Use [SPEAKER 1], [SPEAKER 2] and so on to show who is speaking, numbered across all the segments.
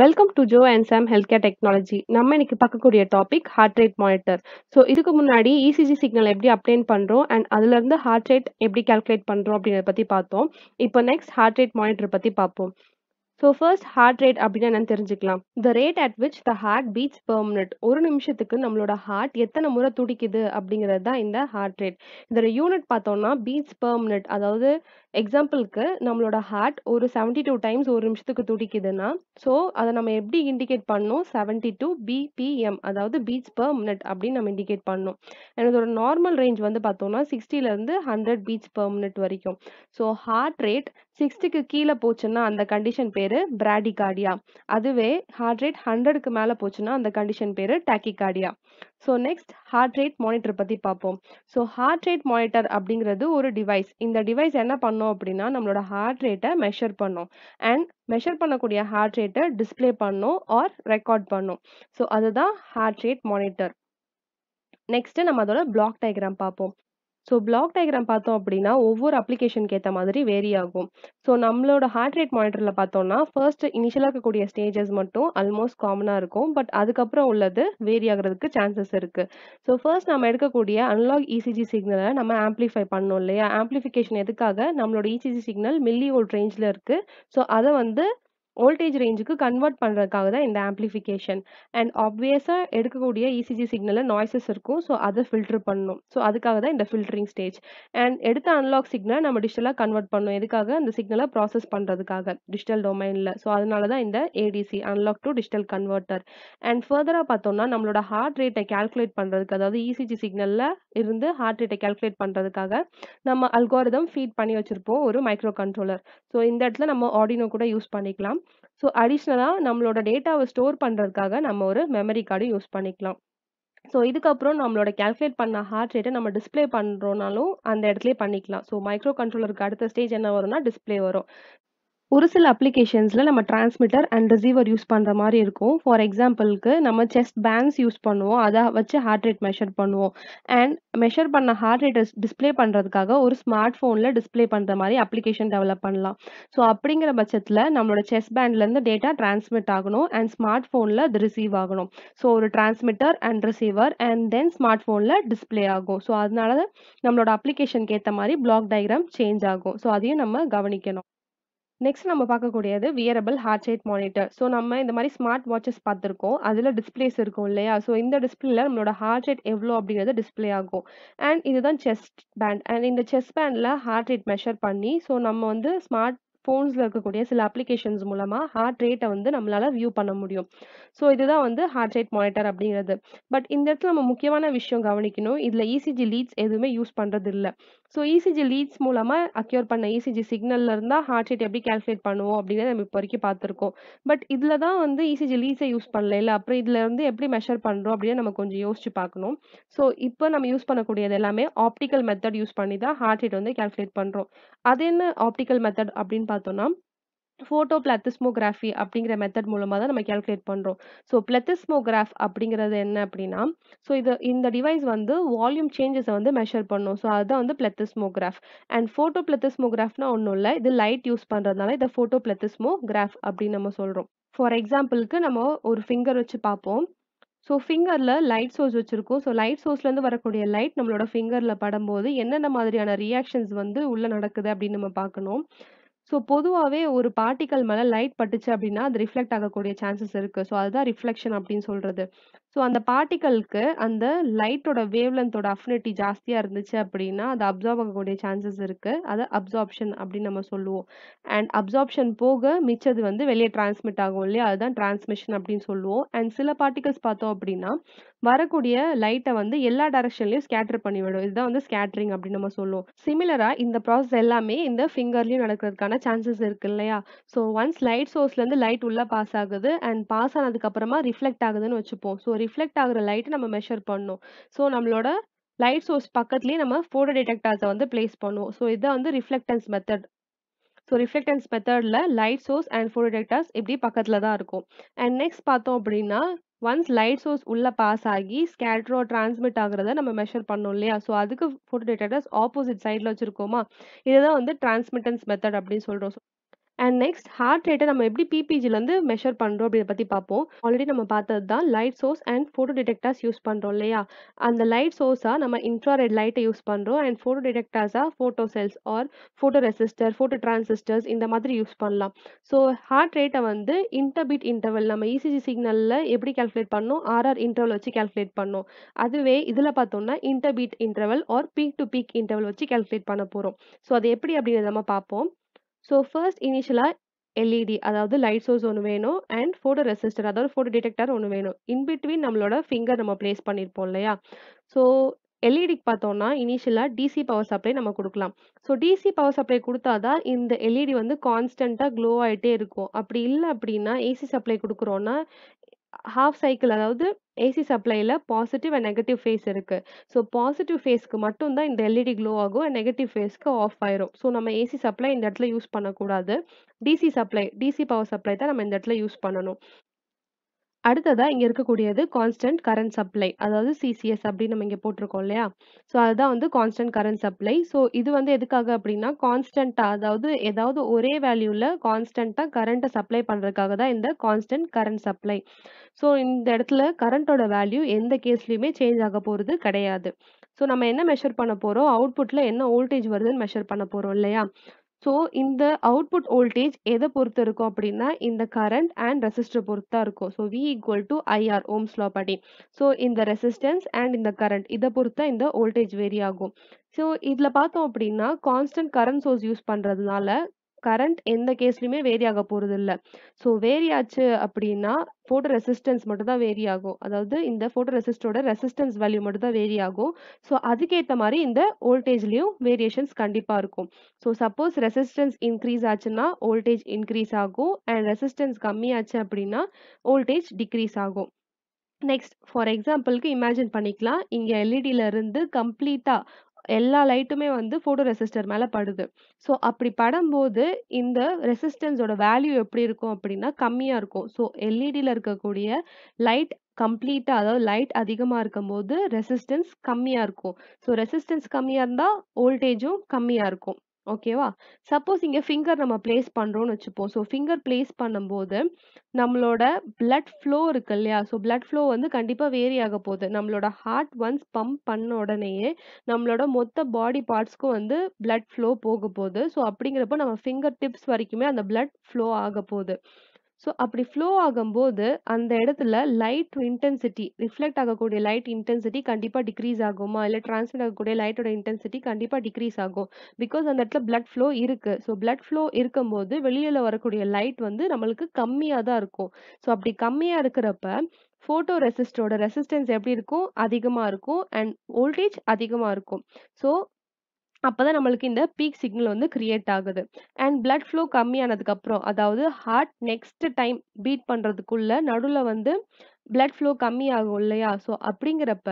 [SPEAKER 1] Welcome to Joe and Sam health care technology நம்ம இன்னைக்கு பார்க்கக்கூடிய topic heart rate monitor so இதுக்கு முன்னாடி இசிஜி e சிக்னல் எப்படி அப்டேன் பண்ணுறோம் அண்ட் அதுலேருந்து ஹார்ட் ரேட் எப்படி கால்குலேட் பண்ணுறோம் அப்படிங்கிறத பற்றி பார்த்தோம் இப்போ நெக்ஸ்ட் ஹார்ட் ரேட் மானிட்டர் பற்றி பார்ப்போம் ஸோ ஃபர்ஸ்ட் ஹார்ட் ரேட் அப்படின்னு என்னன்னு தெரிஞ்சுக்கலாம் the rate at which the heart beats per minute ஒரு நிமிஷத்துக்கு நம்மளோட ஹார்ட் எத்தனை முறை துடிக்குது அப்படிங்கிறது தான் இந்த ஹார்ட் ரேட் இதோட யூனிட் பார்த்தோம்னா பீட்ஸ் பெர் மினிட் அதாவது எக்ஸாம்பிளுக்கு நம்மளோட ஹார்ட் ஒரு செவன்ட்டி டூ டைம்ஸ் ஒரு நிமிஷத்துக்கு துடிக்குதுன்னா ஸோ அதை நம்ம எப்படி இண்டிகேட் பண்ணோம் செவன்டி டூ பிபிஎம் அதாவது பீட்ஸ் பெர் மினிட் அப்படின்னு நம்ம இண்டிகேட் பண்ணோம் என்னோட நார்மல் ரேஞ்ச் வந்து பார்த்தோம்னா சிக்ஸ்டிலேருந்து ஹண்ட்ரட் பீட்ஸ் பெர் மினிட் வரைக்கும் ஸோ ஹார்ட் ரேட் சிக்ஸ்டிக்கு கீழே போச்சுன்னா அந்த கண்டிஷன் பேர் பேர் பிராடிகார்டியா அதுவே ஹார்ட் ரேட் ஹண்ட்ரடுக்கு மேலே போச்சுன்னா அந்த கண்டிஷன் பேர் tachycardia so next heart rate monitor பற்றி பார்ப்போம் ஸோ ஹார்ட் ரேட் மானிட்டர் அப்படிங்கிறது ஒரு டிவைஸ் இந்த டிவைஸ் என்ன பண்ணோம் அப்படின்னா நம்மளோட ஹார்ட் ரேட்டை மெஷர் பண்ணோம் அண்ட் மெஷர் பண்ணக்கூடிய ஹார்ட் ரேட்டை டிஸ்பிளே பண்ணோம் ஆர் ரெக்கார்ட் பண்ணோம் ஸோ அதுதான் ஹார்ட் ரேட் மானிட்டர் நெக்ஸ்ட் நம்ம அதோட பிளாக் டயக்ராம் பார்ப்போம் ஸோ பிளாக் டயக்ராம் பார்த்தோம் அப்படின்னா ஒவ்வொரு அப்ளிகேஷனுக்கு ஏற்ற மாதிரி வேரி ஆகும் ஸோ நம்மளோட ஹார்ட் ரேட் மானிட்டரில் பார்த்தோம்னா ஃபர்ஸ்ட் இனிஷியலாக இருக்கக்கூடிய ஸ்டேஜஸ் மட்டும் ஆல்மோஸ்ட் காமனாக இருக்கும் பட் அதுக்கப்புறம் உள்ளது வேரி ஆகிறதுக்கு சான்சஸ் இருக்குது ஸோ ஃபர்ஸ்ட் நம்ம எடுக்கக்கூடிய அன்லாக் இசிஜி சிக்னலை நம்ம ஆம்ப்ளிஃபை பண்ணோம் இல்லையா ஆம்ப்ளிஃபிகேஷன் எதுக்காக நம்மளோட இசிஜி சிக்னல் மில்லி ஓல்ட் ரேஞ்சில் இருக்குது ஸோ அதை வந்து வோல்டேஜ் ரேஞ்சுக்கு கன்வெர்ட் பண்ணுறதுக்காக தான் இந்த ஆம்ப்ளிஃபிகேஷன் அண்ட் ஆப்வியஸாக எடுக்கக்கூடிய இசிஜி சிக்னலில் நாய்ஸஸ் இருக்கும் ஸோ அதை ஃபில்டர் பண்ணணும் ஸோ அதுக்காக தான் இந்த ஃபில்டரிங் ஸ்டேஜ் அண்ட் எடுத்த அன்லாக் சிக்னலை நம்ம டிஜிட்டலாக கன்வெர்ட் பண்ணணும் எதுக்காக அந்த சிக்னலை ப்ராசஸ் பண்ணுறதுக்காக டிஜிட்டல் டொமைனில் ஸோ அதனால தான் இந்த ADC analog to digital converter and ஃபர்தராக பார்த்தோம்னா நம்மளோட ஹார்ட் ரேட்டை கேல்குலேட் பண்ணுறதுக்கு அதாவது இசிஜி e சிக்னலில் இருந்து ஹார்ட் ரேட்டை கேல்குலேட் பண்ணுறதுக்காக நம்ம அல்கோரிதம் ஃபீட் பண்ணி வச்சுருப்போம் ஒரு மைக்ரோ கண்ட்ரோலர் ஸோ இந்த இடத்துல நம்ம ஆடினோ கூட யூஸ் பண்ணிக்கலாம் ஸோ அடிஷ்னலாக நம்மளோட டேட்டாவை ஸ்டோர் பண்ணுறதுக்காக நம்ம ஒரு மெமரி கார்டு யூஸ் பண்ணிக்கலாம் ஸோ இதுக்கப்புறம் நம்மளோட கேல்குலேட் பண்ண ஹார்ட் ரேட்டை நம்ம டிஸ்பிளே பண்ணுறோனாலும் அந்த இடத்துலேயே பண்ணிக்கலாம் ஸோ மைக்ரோ கண்ட்ரோலருக்கு அடுத்த ஸ்டேஜ் என்ன வரும்னா டிஸ்பிளே வரும் ஒரு சில அப்ளிகேஷன்ஸில் நம்ம டிரான்ஸ்மிட்டர் அண்ட் ரிசீவர் யூஸ் பண்ணுற மாதிரி இருக்கும் ஃபார் எக்ஸாம்பிளுக்கு நம்ம செஸ்ட் பேண்ட்ஸ் யூஸ் பண்ணுவோம் அதை வச்சு ஹார்ட் ரேட் மெஷர் பண்ணுவோம் அண்ட் மெஷர் பண்ண ஹார்ட் ரேட் டிஸ்பிளே பண்ணுறதுக்காக ஒரு ஸ்மார்ட் ஃபோனில் டிஸ்பிளே பண்ணுற மாதிரி அப்ளிகேஷன் டெவலப் பண்ணலாம் ஸோ அப்படிங்கிற பட்சத்தில் நம்மளோட செஸ் பேண்ட்லேருந்து டேட்டா டிரான்ஸ்மிட் ஆகணும் அண்ட் ஸ்மார்ட் ஃபோனில் அது ரிசீவ் ஆகணும் ஸோ ஒரு transmitter and receiver and then smart ஃபோனில் டிஸ்பிளே ஆகும் ஸோ அதனால நம்மளோட அப்ளிகேஷனுக்கு ஏற்ற மாதிரி பிளாக் டயக்ராம் சேஞ்ச் ஆகும் ஸோ அதையும் நம்ம கவனிக்கணும் நெக்ஸ்ட் நம்ம பார்க்கக்கூடியது wearable heart rate monitor so நம்ம இந்த மாதிரி ஸ்மார்ட் வாட்சஸ் பார்த்துருக்கோம் அதில் டிஸ்பிளேஸ் இருக்கும் இல்லையா ஸோ இந்த டிஸ்பிளேல நம்மளோட ஹார்ட் ரேட் எவ்வளோ அப்படிங்கிறது டிஸ்பிளே ஆகும் அண்ட் இதுதான் செஸ்ட் பேண்ட் அண்ட் இந்த செஸ்ட் பேண்டில் ஹார்ட் ரேட் மெஷர் பண்ணி ஸோ நம்ம வந்து ஸ்மார்ட் ஃபோன்ஸில் இருக்கக்கூடிய சில அப்ளிகேஷன்ஸ் மூலமாக ஹார்ட் ரேட்டை வந்து நம்மளால் வியூ பண்ண முடியும் ஸோ இதுதான் வந்து ஹார்ட் ரேட் மானிட்டர் அப்படிங்கிறது பட் இந்த இடத்துல நம்ம முக்கியமான விஷயம் கவனிக்கணும் இதில் இசிஜி லீட்ஸ் எதுவுமே யூஸ் பண்ணுறது இல்லை ஸோ இசிஜி லீட்ஸ் மூலமாக அக்யூர் பண்ண இசிஜி சிக்னலில் இருந்தால் ஹார்ட் ரேட் எப்படி கால்குலேட் பண்ணுவோம் அப்படின்னு நம்ம இப்போ வரைக்கும் பார்த்துருக்கோம் பட் இதில் தான் வந்து இசிஜி லீட்ஸை யூஸ் பண்ணல இல்லை அப்புறம் இதில் இருந்து எப்படி மெஷர் பண்ணுறோம் அப்படின்னு நம்ம கொஞ்சம் யோசிச்சு பார்க்கணும் ஸோ இப்போ நம்ம யூஸ் பண்ணக்கூடியது எல்லாமே ஆப்டிக்கல் மெத்தட் யூஸ் பண்ணி தான் ஹார்ட் ரேட் வந்து கால்குலேட் பண்ணுறோம் அது என்ன ஆப்டிக்கல் மெத்தட் அப்படின்னு பார்த்தோம்னா ஃபோட்டோ பிளத்திஸ்மோகிராஃபி அப்படிங்கிற மெத்தட் மூலமாக தான் நம்ம கேல்குலேட் பண்ணுறோம் ஸோ பிளத்திஸ்மோகிராஃப் அப்படிங்கிறது என்ன அப்படின்னா ஸோ இது இந்த டிவைஸ் வந்து வால்யூம் சேஞ்சஸை வந்து மெஷர் பண்ணும் ஸோ அதுதான் வந்து பிளத்திஸ்மோகிராஃப் அண்ட் ஃபோட்டோ பிளத்திஸ்மோகிராஃப்னா ஒன்றும் இல்லை இது லைட் யூஸ் பண்ணுறதுனால இதை ஃபோட்டோ பிளத்திஸ்மோகிராஃப் அப்படின்னு நம்ம சொல்கிறோம் ஃபார் எக்ஸாம்பிளுக்கு நம்ம ஒரு ஃபிங்கர் வச்சு பார்ப்போம் ஸோ ஃபிங்கரில் லைட் சோர்ஸ் வச்சுருக்கோம் ஸோ லைட் சோர்ஸ்லேருந்து வரக்கூடிய லைட் நம்மளோட ஃபிங்கரில் படும்போது என்னென்ன மாதிரியான ரியாக்ஷன்ஸ் வந்து உள்ளே நடக்குது அப்படின்னு நம்ம பார்க்கணும் ஸோ பொதுவாகவே ஒரு பார்ட்டிக்கல் மேல லைட் பட்டுச்சு அப்படின்னா, அது ரிஃப்ளெக்ட் ஆகக்கூடிய சான்சஸ் இருக்கு. ஸோ அதுதான் ரிஃப்ளெக்ஷன் அப்படின்னு சொல்றது. ஸோ அந்த பார்ட்டிக்கலுக்கு அந்த லைட்டோட வேவ் லென்த்தோட அஃபினிட்டி ஜாஸ்தியா இருந்துச்சு அப்படின்னா, அது அப்சார்ப் ஆகக்கூடிய சான்சஸ் இருக்கு. அதை அப்சார்ப்ஷன் அப்படின்னு நம்ம சொல்லுவோம். அண்ட் அப்சார்ப்ஷன் போக மிச்சது வந்து வெளியே டிரான்ஸ்மிட் ஆகும் இல்லையா? அதுதான் டிரான்ஸ்மிஷன் அப்படின்னு சொல்லுவோம். அண்ட் சில பார்ட்டிகல்ஸ் பார்த்தோம் அப்படின்னா, வரக்கூடிய லைட்டை வந்து எல்லா டைரக்ஷன்லயும் ஸ்கேட்டர் பண்ணிவிடும். இதுதான் வந்து ஸ்கேட்டரிங் அப்படின்னு நம்ம சொல்லுவோம். சிமிலராக இந்த ப்ராசஸ் எல்லாமே இந்த ஃபிங்கர்லையும் நடக்கிறதுக்கான ஆகிறதுக்கான சான்சஸ் இருக்கு இல்லையா ஸோ ஒன்ஸ் லைட் சோர்ஸ்லேருந்து லைட் உள்ளே பாஸ் ஆகுது அண்ட் பாஸ் ஆனதுக்கப்புறமா ரிஃப்ளெக்ட் ஆகுதுன்னு வச்சுப்போம் ஸோ ரிஃப்ளெக்ட் ஆகிற லைட்டை நம்ம மெஷர் பண்ணோம் ஸோ நம்மளோட லைட் சோர்ஸ் பக்கத்துலேயே நம்ம ஃபோட்டோ டிடெக்டர்ஸை வந்து பிளேஸ் பண்ணுவோம் ஸோ இதான் வந்து ரிஃப்ளெக்டன்ஸ் மெத்தட் ஸோ ரிஃப்ளெக்டன்ஸ் மெத்தடில் light source and photo detectors இப்படி பக்கத்தில் தான் இருக்கும் அண்ட் நெக்ஸ்ட் பார்த்தோம் அப்படின்னா ஒன்ஸ் லைட் சோர்ஸ் உள்ளே பாஸ் ஆகி ஸ்கேட்ரோ டிரான்ஸ்மிட் ஆகிறத நம்ம மெஷர் பண்ணோம் இல்லையா ஸோ அதுக்கு ஃபோட்டோ டிடெக்டர்ஸ் ஆப்போசிட் சைடில் வச்சுருக்கோமா இதுதான் வந்து டிரான்ஸ்மிட்டன்ஸ் மெத்தட் அப்படின்னு சொல்கிறோம் அண்ட் நெக்ஸ்ட் ஹார்ட் ரேட்டை நம்ம எப்படி பிபிஜிலேருந்து மெஷர் பண்ணுறோம் அப்படின்ற பற்றி பார்ப்போம் ஆல்ரெடி நம்ம பார்த்தது தான் light source and photo detectors use பண்ணுறோம் இல்லையா அந்த லைட் சோர்ஸாக நம்ம இன்ஃப்ராரெட் லைட்டை யூஸ் பண்ணுறோம் அண்ட் ஃபோட்டோ டிடெக்டர்ஸாக photo cells or photo resistor photo transistors இந்த மாதிரி யூஸ் பண்ணலாம் ஸோ ஹார்ட் ரேட்டை வந்து இன்டர்பிட் இன்டர்வல் நம்ம இசிஜி e சிக்னலில் எப்படி கேல்குலேட் பண்ணோம் ஆர்ஆர் இன்டர்வல் வச்சு கேல்குலேட் பண்ணோம் அதுவே இதில் பார்த்தோம்னா interbeat interval or peak to peak interval வச்சு கேல்குலேட் பண்ண போகிறோம் ஸோ அது எப்படி அப்படின்னு நம்ம பார்ப்போம் ஸோ ஃபர்ஸ்ட் இனிஷியலாக எல்இடி அதாவது லைட் சோர்ஸ் ஒன்று வேணும் அண்ட் ஃபோட்டோ ரெசிஸ்டர் அதாவது ஃபோட்டோ டிடெக்டர் ஒன்று வேணும் இன்பிட்வீன் நம்மளோட ஃபிங்கர் நம்ம பிளேஸ் பண்ணியிருப்போம் இல்லையா ஸோ எல்இடிக்கு e பார்த்தோம்னா இனிஷியலாக டிசி பவர் சப்ளை நம்ம கொடுக்கலாம் ஸோ டிசி பவர் சப்ளை கொடுத்தா தான் இந்த எல்இடி e வந்து கான்ஸ்டண்ட்டாக க்ளோ ஆகிட்டே இருக்கும் அப்படி இல்லை அப்படின்னா ஏசி சப்ளை கொடுக்குறோன்னா ஹாஃப் சைக்கிள் அதாவது ஏசி சப்ளையில் பாசிட்டிவ் அண்ட் நெகட்டிவ் ஃபேஸ் இருக்குது ஸோ பாசிட்டிவ் ஃபேஸ்க்கு மட்டும்தான் இந்த எல்இடி க்ளோ e ஆகும் அண்ட் நெகட்டிவ் ஃபேஸ்க்கு ஆஃப் ஆயிரும் ஸோ நம்ம ஏசி சப்ளை இந்த இடத்துல யூஸ் பண்ணக்கூடாது DC supply DC power supply தான் நம்ம இந்த இடத்துல யூஸ் பண்ணணும் அடுத்ததாக இங்கே இருக்கக்கூடியது கான்ஸ்டன்ட் கரண்ட் சப்ளை அதாவது சிசிஎஸ் அப்படின்னு நம்ம இங்கே போட்டிருக்கோம் இல்லையா ஸோ அதுதான் வந்து கான்ஸ்டன்ட் கரண்ட் சப்ளை ஸோ இது வந்து எதுக்காக அப்படின்னா கான்ஸ்டண்ட்டாக அதாவது ஏதாவது ஒரே வேல்யூவில் கான்ஸ்டண்ட்டாக கரண்ட்டை சப்ளை பண்ணுறதுக்காக தான் இந்த கான்ஸ்டன்ட் கரண்ட் சப்ளை ஸோ இந்த இடத்துல கரண்ட்டோட வேல்யூ எந்த கேஸ்லையுமே சேஞ்ச் ஆக போகிறது கிடையாது ஸோ நம்ம என்ன மெஷர் பண்ண போகிறோம் அவுட்புட்டில் என்ன வோல்டேஜ் வருதுன்னு மெஷர் பண்ண போகிறோம் இல்லையா ஸோ இந்த அவுட்புட் வோல்டேஜ் எதை பொறுத்து இருக்கும் அப்படின்னா இந்த கரண்ட் அண்ட் ரெசிஸ்டர் பொறுத்து தான் இருக்கும் so V equal to IR ohm's law படி ஸோ இந்த ரெசிஸ்டன்ஸ் அண்ட் இந்த கரண்ட் இதை பொறுத்து தான் இந்த வோல்டேஜ் வேரி ஆகும் ஸோ இதில் பார்த்தோம் அப்படின்னா கான்ஸ்டன்ட் கரண்ட் சோர்ஸ் யூஸ் பண்ணுறதுனால கரண்ட் எந்த கேஸ்லையுமே வேரி ஆக போகிறது இல்லை ஸோ வேரி ஆச்சு அப்படின்னா ஃபோட்டோ ரெசிஸ்டன்ஸ் மட்டும் தான் வேரி ஆகும் அதாவது இந்த ஃபோட்டோ ரெசிஸ்டோட ரெசிஸ்டன்ஸ் வேல்யூ மட்டும் தான் வேரி ஆகும் ஸோ அதுக்கேற்ற மாதிரி இந்த வோல்டேஜ்லேயும் வேரியேஷன்ஸ் கண்டிப்பாக இருக்கும் ஸோ சப்போஸ் ரெசிஸ்டன்ஸ் இன்க்ரீஸ் ஆச்சுன்னா வோல்டேஜ் இன்க்ரீஸ் ஆகும் அண்ட் ரெசிஸ்டன்ஸ் கம்மியாச்சு அப்படின்னா வோல்டேஜ் டிக்ரீஸ் ஆகும் நெக்ஸ்ட் ஃபார் எக்ஸாம்பிளுக்கு இமேஜின் பண்ணிக்கலாம் இங்கே எல்இடியில e இருந்து கம்ப்ளீட்டாக எல்லா லைட்டுமே வந்து ஃபோட்டோ ரெசிஸ்டர் மேலே படுது ஸோ அப்படி படும்போது இந்த ரெசிஸ்டன்ஸோட வேல்யூ எப்படி இருக்கும் அப்படின்னா கம்மியாக இருக்கும் ஸோ எல்இடியில் இருக்கக்கூடிய லைட் கம்ப்ளீட்டாக அதாவது லைட் அதிகமாக இருக்கும் போது ரெசிஸ்டன்ஸ் கம்மியாக இருக்கும் ஸோ ரெசிஸ்டன்ஸ் கம்மியாக இருந்தால் வோல்டேஜும் கம்மியாக இருக்கும் ஓகேவா சப்போஸ் இங்கே ஃபிங்கர் நம்ம பிளேஸ் பண்ணுறோம்னு வச்சுப்போம் ஸோ ஃபிங்கர் பிளேஸ் பண்ணும்போது நம்மளோட பிளட் ஃப்ளோ இருக்கு இல்லையா ஸோ பிளட் ஃப்ளோ வந்து கண்டிப்பாக வேரி ஆக போகுது நம்மளோட ஹார்ட் ஒன்ஸ் பம்ப் பண்ண உடனேயே நம்மளோட மொத்த பாடி பார்ட்ஸ்க்கும் வந்து பிளட் ஃப்ளோ போக போகுது ஸோ அப்படிங்கிறப்ப நம்ம ஃபிங்கர் டிப்ஸ் வரைக்குமே அந்த பிளட் ஃப்ளோ ஆக போகுது ஸோ அப்படி ஃப்ளோ ஆகும்போது அந்த இடத்துல லைட் இன்டென்சிட்டி ரிஃப்ளெக்ட் ஆகக்கூடிய லைட் இன்டென்சிட்டி கண்டிப்பாக டிக்ரீஸ் ஆகுமா இல்லை ட்ரான்ஸ்மிட் ஆகக்கூடிய லைட்டோட இன்டென்சிட்டி கண்டிப்பாக டிக்ரீஸ் ஆகும் பிகாஸ் அந்த இடத்துல பிளட் ஃப்ளோ இருக்குது ஸோ பிளட் ஃப்ளோ இருக்கும்போது வெளியில் வரக்கூடிய லைட் வந்து நம்மளுக்கு கம்மியாக தான் இருக்கும் ஸோ அப்படி கம்மியாக இருக்கிறப்ப ஃபோட்டோ ரெசிஸ்டோட ரெசிஸ்டன்ஸ் எப்படி இருக்கும் அதிகமாக இருக்கும் அண்ட் வோல்டேஜ் அதிகமாக இருக்கும் ஸோ அப்போதான் நம்மளுக்கு இந்த பீக் சிக்னல் வந்து கிரியேட் ஆகுது அண்ட் பிளட் ஃப்ளோ கம்மியானதுக்கு அப்புறம் அதாவது ஹார்ட் நெக்ஸ்ட் டைம் பீட் பண்றதுக்குள்ள நடுவில் வந்து பிளட் ஃப்ளோ கம்மி ஆகும் இல்லையா ஸோ அப்படிங்கிறப்ப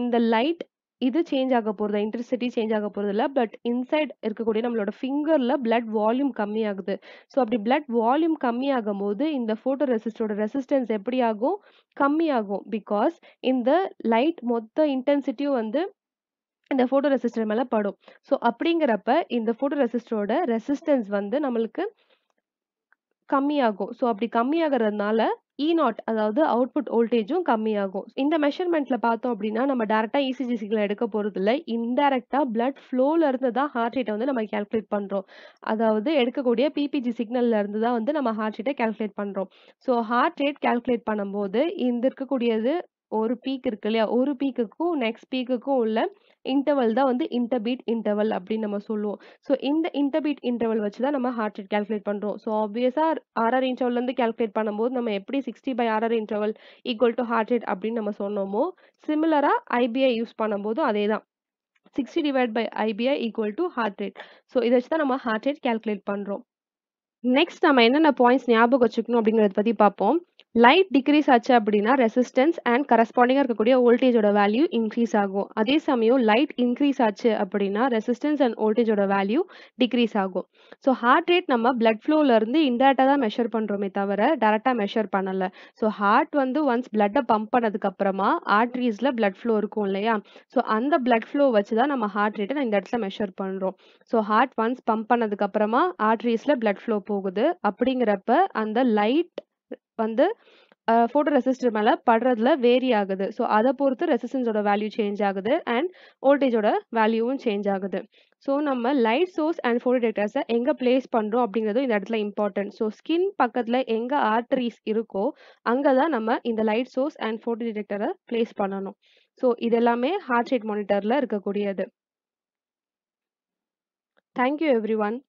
[SPEAKER 1] இந்த லைட் இது சேஞ்ச் ஆக போகிறது இன்டர்சிட்டி சேஞ்ச் ஆக போகிறது இல்லை பட் இன்சைட் இருக்கக்கூடிய நம்மளோட ஃபிங்கரில் பிளட் வால்யூம் கம்மியாகுது ஸோ அப்படி பிளட் வால்யூம் கம்மியாகும் போது இந்த ஃபோட்டோ ரெசிஸ்டோட ரெசிஸ்டன்ஸ் எப்படி ஆகும் கம்மியாகும் பிகாஸ் இந்த லைட் மொத்த இன்டென்சிட்டியும் வந்து இந்த ஃபோட்டோ ரெசிஸ்டர் மேலே படும் ஸோ அப்படிங்கிறப்ப இந்த ஃபோட்டோ ரெசிஸ்டரோட ரெசிஸ்டன்ஸ் வந்து நம்மளுக்கு கம்மியாகும் ஸோ அப்படி கம்மியாகிறதுனால இ e நாட் அதாவது அவுட்புட் வோல்டேஜும் கம்மியாகும் இந்த மெஷர்மெண்ட்ல பார்த்தோம் அப்படின்னா நம்ம டேரெக்டாக இசிஜி சிக்னல் எடுக்க போகிறது இல்லை இன்டெரக்டாக பிளட் ஃப்ளோவில் இருந்து தான் ஹார்ட் ரேட்டை வந்து நம்ம கேல்குலேட் பண்ணுறோம் அதாவது எடுக்கக்கூடிய பிபிஜி சிக்னல்ல இருந்து தான் வந்து நம்ம ஹார்ட் ரேட்டை கேல்குலேட் பண்ணுறோம் ஸோ ஹார்ட் ரேட் கேல்குலேட் பண்ணும்போது இந்த இருக்கக்கூடியது ஒரு பீக் இருக்கு இல்லையா ஒரு பீக்குக்கும் நெக்ஸ்ட் பீக்குக்கும் உள்ள இன்டர்வல் தான் வந்து இன்டர்பீட் இன்டர்வல் அப்படின்னு நம்ம சொல்லுவோம் ஸோ இந்த இன்டர்பீட் இன்டர்வல் வச்சு தான் நம்ம ஹார்ட் ரேட் கேல்குலேட் பண்ணுறோம் ஸோ ஆப்வியஸாக ஆர்ஆர் இன்டர்வல்லேருந்து கேல்குலேட் பண்ணும்போது நம்ம எப்படி sixty by RR interval equal to heart rate அப்படின்னு நம்ம சொன்னோமோ சிமிலராக ஐபிஐ யூஸ் பண்ணும்போதும் அதே தான் sixty divide by IBI equal to heart rate so இதை வச்சு தான் நம்ம ஹார்ட் ரேட் கேல்குலேட் பண்ணுறோம் நெக்ஸ்ட் நம்ம என்னென்ன பாயிண்ட்ஸ் ஞாபகம் வச்சுக்கணும் அப்படிங்கிறத பற்றி பார்ப்போம் லைட் டிக்ரீஸ் ஆச்சு அப்படின்னா ரெசிஸ்டன்ஸ் அண்ட் கரஸ்பாண்டிங்காக இருக்கக்கூடிய வோல்டேஜோட வேல்யூ இன்க்ரீஸ் ஆகும் அதே சமயம் லைட் இன்க்ரீஸ் ஆச்சு அப்படின்னா ரெசிஸ்டன்ஸ் அண்ட் வோல்டேஜோட வேல்யூ டிக்ரீஸ் ஆகும் ஸோ ஹார்ட் ரேட் நம்ம பிளட் ஃப்ளோலேருந்து இன்டேரக்டாக தான் மெஷர் பண்ணுறோமே தவிர டேரெக்டாக மெஷர் பண்ணலை ஸோ ஹார்ட் வந்து ஒன்ஸ் பிளட்டை பம்ப் பண்ணதுக்கப்புறமா ஆர்ட்ரீஸில் பிளட் ஃப்ளோ இருக்கும் இல்லையா ஸோ அந்த பிளட் ஃப்ளோ வச்சு தான் நம்ம ஹார்ட் ரேட்டை இந்த இடத்துல மெஷர் பண்ணுறோம் ஸோ ஹார்ட் ஒன்ஸ் பம்ப் பண்ணதுக்கப்புறமா ஆர்ட்ரீஸில் பிளட் ஃப்ளோ போகுது அப்படிங்கிறப்ப அந்த லைட் வந்து ஃபோட்டோ ரெசிஸ்டர் மேலே படுறதுல வேரி ஆகுது ஸோ அதை பொறுத்து ரெசிஸ்டன்ஸோட வேல்யூ சேஞ்ச் ஆகுது அண்ட் வோல்டேஜோட வேல்யூவும் சேஞ்ச் ஆகுது ஸோ நம்ம லைட் சோர்ஸ் அண்ட் ஃபோட்டோ டிடெக்டர்ஸை எங்கே பிளேஸ் பண்ணுறோம் அப்படிங்கிறதும் இந்த இடத்துல இம்பார்ட்டன்ட் ஸோ ஸ்கின் பக்கத்தில் எங்கே ஆர்டரிஸ் இருக்கோ அங்கே தான் நம்ம இந்த லைட் சோர்ஸ் அண்ட் ஃபோட்டோ டிடெக்டரை பிளேஸ் பண்ணணும் ஸோ இது எல்லாமே ஹார்ட் ரேட் மானிட்டரில் இருக்கக்கூடியது தேங்க்யூ எவ்ரி ஒன்